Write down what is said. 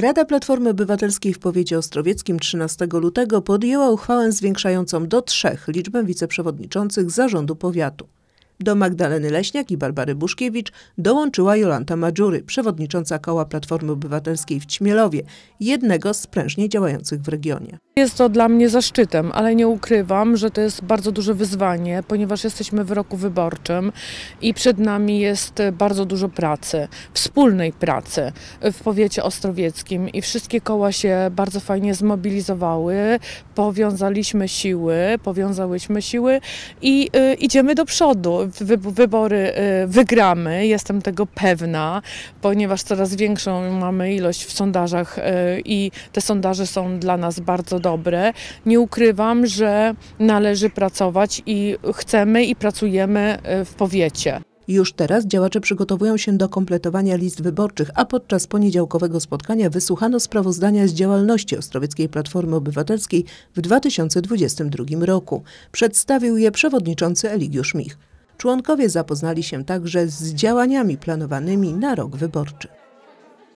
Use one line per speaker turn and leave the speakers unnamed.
Rada Platformy Obywatelskiej w powiecie ostrowieckim 13 lutego podjęła uchwałę zwiększającą do trzech liczbę wiceprzewodniczących zarządu powiatu. Do Magdaleny Leśniak i Barbary Buszkiewicz dołączyła Jolanta Madżury, przewodnicząca koła Platformy Obywatelskiej w Ćmielowie, jednego z prężnie działających w regionie.
Jest to dla mnie zaszczytem, ale nie ukrywam, że to jest bardzo duże wyzwanie, ponieważ jesteśmy w roku wyborczym i przed nami jest bardzo dużo pracy, wspólnej pracy w powiecie ostrowieckim i wszystkie koła się bardzo fajnie zmobilizowały, powiązaliśmy siły, powiązałyśmy siły i y, idziemy do przodu. Wybory y, wygramy, jestem tego pewna, ponieważ coraz większą mamy ilość w sondażach y, i te sondaże są dla nas bardzo dobre dobre. Nie ukrywam, że należy pracować i chcemy i pracujemy e, w powiecie.
Już teraz działacze przygotowują się do kompletowania list wyborczych, a podczas poniedziałkowego spotkania wysłuchano sprawozdania z działalności Ostrowieckiej Platformy Obywatelskiej w 2022 roku. Przedstawił je przewodniczący Eligiusz Mich. Członkowie zapoznali się także z działaniami planowanymi na rok wyborczy.